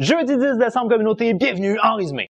Jeudi 10 décembre, communauté, bienvenue en résumé.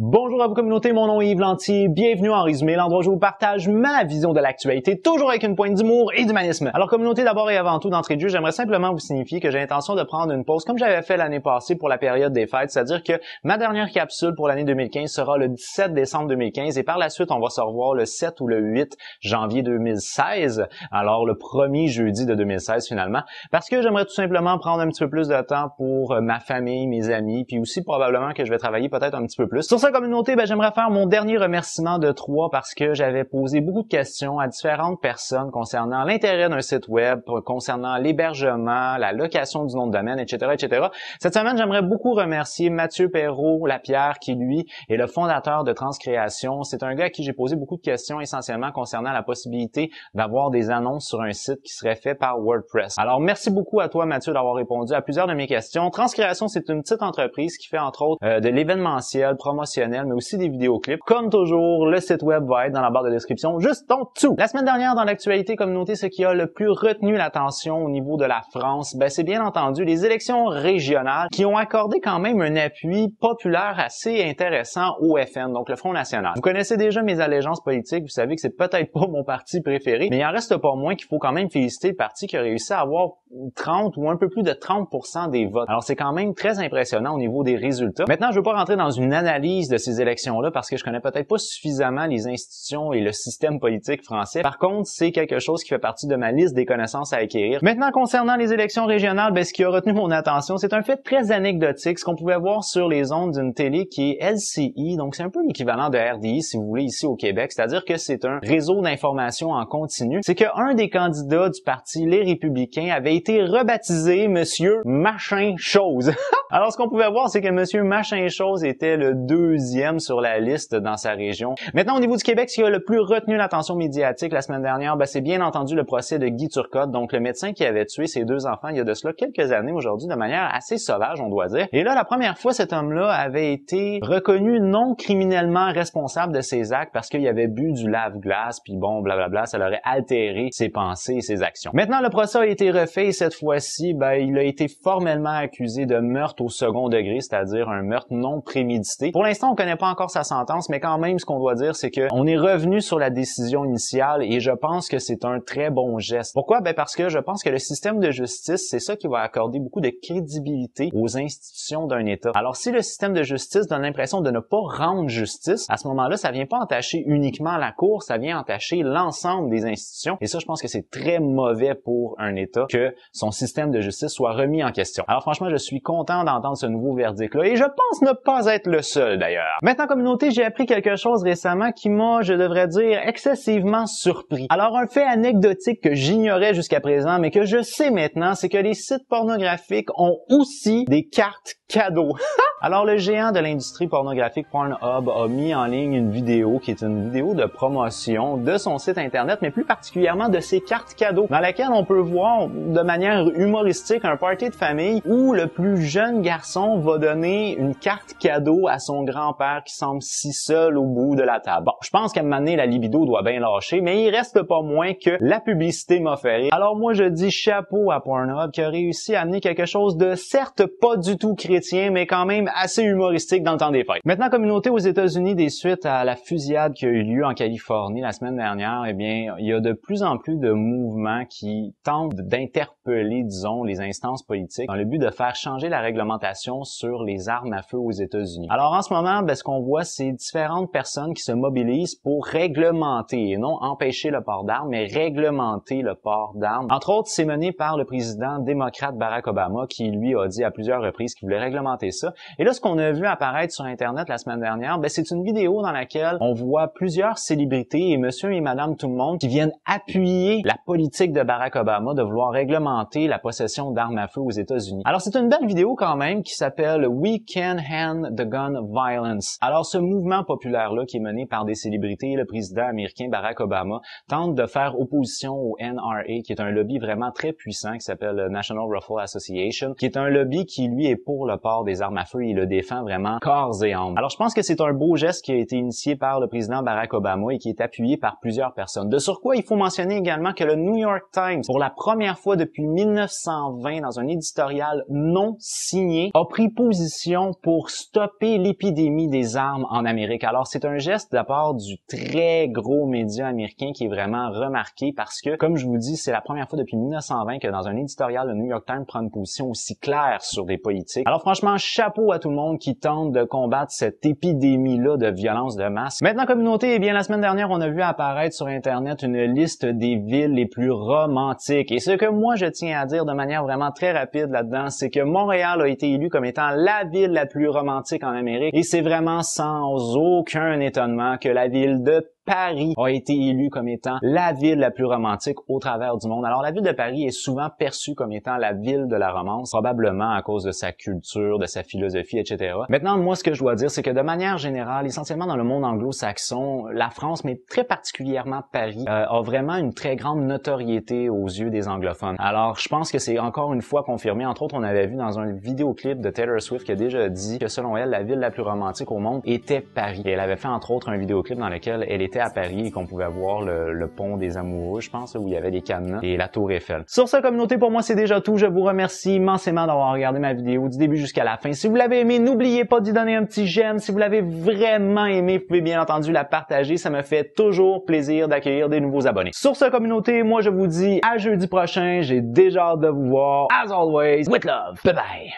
Bonjour à vous communauté, mon nom est Yves Lantier, bienvenue en résumé, l'endroit où je vous partage ma vision de l'actualité, toujours avec une pointe d'humour et d'humanisme. Alors communauté d'abord et avant tout, d'entrée de jeu, j'aimerais simplement vous signifier que j'ai l'intention de prendre une pause comme j'avais fait l'année passée pour la période des fêtes, c'est-à-dire que ma dernière capsule pour l'année 2015 sera le 17 décembre 2015 et par la suite on va se revoir le 7 ou le 8 janvier 2016, alors le premier jeudi de 2016 finalement, parce que j'aimerais tout simplement prendre un petit peu plus de temps pour ma famille, mes amis, puis aussi probablement que je vais travailler peut-être un petit peu plus communauté, ben, j'aimerais faire mon dernier remerciement de trois parce que j'avais posé beaucoup de questions à différentes personnes concernant l'intérêt d'un site web, concernant l'hébergement, la location du nom de domaine, etc., etc. Cette semaine, j'aimerais beaucoup remercier Mathieu Perrault Lapierre, qui lui est le fondateur de Transcréation. C'est un gars à qui j'ai posé beaucoup de questions essentiellement concernant la possibilité d'avoir des annonces sur un site qui serait fait par WordPress. Alors, merci beaucoup à toi, Mathieu, d'avoir répondu à plusieurs de mes questions. Transcréation, c'est une petite entreprise qui fait entre autres euh, de l'événementiel, promotion mais aussi des vidéoclips. Comme toujours, le site web va être dans la barre de description juste en dessous. La semaine dernière, dans l'actualité communauté, ce qui a le plus retenu l'attention au niveau de la France, ben, c'est bien entendu les élections régionales qui ont accordé quand même un appui populaire assez intéressant au FN, donc le Front National. Vous connaissez déjà mes allégeances politiques, vous savez que c'est peut-être pas mon parti préféré, mais il en reste pas moins qu'il faut quand même féliciter le parti qui a réussi à avoir 30 ou un peu plus de 30 des votes. Alors c'est quand même très impressionnant au niveau des résultats. Maintenant, je ne veux pas rentrer dans une analyse de ces élections-là parce que je connais peut-être pas suffisamment les institutions et le système politique français. Par contre, c'est quelque chose qui fait partie de ma liste des connaissances à acquérir. Maintenant, concernant les élections régionales, ben, ce qui a retenu mon attention, c'est un fait très anecdotique, ce qu'on pouvait voir sur les ondes d'une télé qui est LCI, donc c'est un peu l'équivalent de RDI si vous voulez ici au Québec, c'est-à-dire que c'est un réseau d'information en continu. C'est qu'un des candidats du parti Les Républicains avait été rebaptisé Monsieur Machin Chose. Alors ce qu'on pouvait voir, c'est que Monsieur Machin Chose était le deuxième sur la liste dans sa région. Maintenant, au niveau du Québec, ce qui a le plus retenu l'attention médiatique la semaine dernière, ben, c'est bien entendu le procès de Guy Turcotte, donc le médecin qui avait tué ses deux enfants il y a de cela quelques années aujourd'hui de manière assez sauvage, on doit dire. Et là, la première fois, cet homme-là avait été reconnu non criminellement responsable de ses actes parce qu'il avait bu du lave-glace, puis bon, blablabla, ça l'aurait altéré ses pensées et ses actions. Maintenant, le procès a été refait cette fois-ci, ben, il a été formellement accusé de meurtre au second degré, c'est-à-dire un meurtre non prémédité. Pour l'instant, on connaît pas encore sa sentence, mais quand même, ce qu'on doit dire, c'est qu'on est revenu sur la décision initiale et je pense que c'est un très bon geste. Pourquoi? Ben, parce que je pense que le système de justice, c'est ça qui va accorder beaucoup de crédibilité aux institutions d'un État. Alors, si le système de justice donne l'impression de ne pas rendre justice, à ce moment-là, ça vient pas entacher uniquement la Cour, ça vient entacher l'ensemble des institutions. Et ça, je pense que c'est très mauvais pour un État que son système de justice soit remis en question. Alors franchement, je suis content d'entendre ce nouveau verdict-là et je pense ne pas être le seul d'ailleurs. Maintenant, communauté, j'ai appris quelque chose récemment qui m'a, je devrais dire, excessivement surpris. Alors un fait anecdotique que j'ignorais jusqu'à présent, mais que je sais maintenant, c'est que les sites pornographiques ont aussi des cartes cadeaux. Alors le géant de l'industrie pornographique Pornhub a mis en ligne une vidéo qui est une vidéo de promotion de son site internet, mais plus particulièrement de ses cartes cadeaux, dans laquelle on peut voir de manière humoristique un party de famille où le plus jeune garçon va donner une carte cadeau à son grand-père qui semble si seul au bout de la table. Bon, je pense qu'à un moment donné, la libido doit bien lâcher, mais il reste pas moins que la publicité m'a fait Alors moi, je dis chapeau à Pornhub qui a réussi à amener quelque chose de certes pas du tout chrétien, mais quand même assez humoristique dans le temps des fêtes. Maintenant, communauté aux États-Unis, des suites à la fusillade qui a eu lieu en Californie la semaine dernière, eh bien, il y a de plus en plus de mouvements qui tentent d'interpréter interpeller, disons, les instances politiques dans le but de faire changer la réglementation sur les armes à feu aux États-Unis. Alors en ce moment, ben, ce qu'on voit, c'est différentes personnes qui se mobilisent pour réglementer, et non empêcher le port d'armes, mais réglementer le port d'armes. Entre autres, c'est mené par le président démocrate Barack Obama qui, lui, a dit à plusieurs reprises qu'il voulait réglementer ça. Et là, ce qu'on a vu apparaître sur Internet la semaine dernière, ben, c'est une vidéo dans laquelle on voit plusieurs célébrités et monsieur et madame tout le monde qui viennent appuyer la politique de Barack Obama de vouloir réglementer la possession d'armes à feu aux États-Unis. Alors c'est une belle vidéo quand même qui s'appelle We Can Hand the Gun Violence. Alors ce mouvement populaire-là qui est mené par des célébrités, le président américain Barack Obama tente de faire opposition au NRA qui est un lobby vraiment très puissant qui s'appelle National Rifle Association, qui est un lobby qui lui est pour le port des armes à feu et le défend vraiment corps et âme. Alors je pense que c'est un beau geste qui a été initié par le président Barack Obama et qui est appuyé par plusieurs personnes. De sur quoi il faut mentionner également que le New York Times, pour la première fois depuis 1920 dans un éditorial non signé, a pris position pour stopper l'épidémie des armes en Amérique. Alors c'est un geste de la part du très gros média américain qui est vraiment remarqué parce que, comme je vous dis, c'est la première fois depuis 1920 que dans un éditorial, le New York Times prend une position aussi claire sur des politiques. Alors franchement, chapeau à tout le monde qui tente de combattre cette épidémie-là de violence de masse. Maintenant, communauté, eh bien la semaine dernière, on a vu apparaître sur Internet une liste des villes les plus romantiques. Et ce que moi je tient à dire de manière vraiment très rapide là-dedans, c'est que Montréal a été élu comme étant la ville la plus romantique en Amérique et c'est vraiment sans aucun étonnement que la ville de Paris a été élue comme étant la ville la plus romantique au travers du monde. Alors la ville de Paris est souvent perçue comme étant la ville de la romance, probablement à cause de sa culture, de sa philosophie, etc. Maintenant, moi, ce que je dois dire, c'est que de manière générale, essentiellement dans le monde anglo-saxon, la France, mais très particulièrement Paris, euh, a vraiment une très grande notoriété aux yeux des anglophones. Alors, je pense que c'est encore une fois confirmé. Entre autres, on avait vu dans un vidéoclip de Taylor Swift qui a déjà dit que selon elle, la ville la plus romantique au monde était Paris. elle avait fait entre autres un vidéoclip dans lequel elle était à Paris et qu'on pouvait voir le, pont des amoureux, je pense, où il y avait des cadenas et la tour Eiffel. Sur ce, communauté, pour moi, c'est déjà tout. Je vous remercie immensément d'avoir regardé ma vidéo du début jusqu'à la fin. Si vous l'avez aimé, n'oubliez pas d'y donner un petit j'aime. Si vous l'avez vraiment aimé, vous pouvez bien entendu la partager. Ça me fait toujours plaisir d'accueillir des nouveaux abonnés. Sur ce, communauté, moi, je vous dis à jeudi prochain. J'ai déjà hâte de vous voir. As always, with love. Bye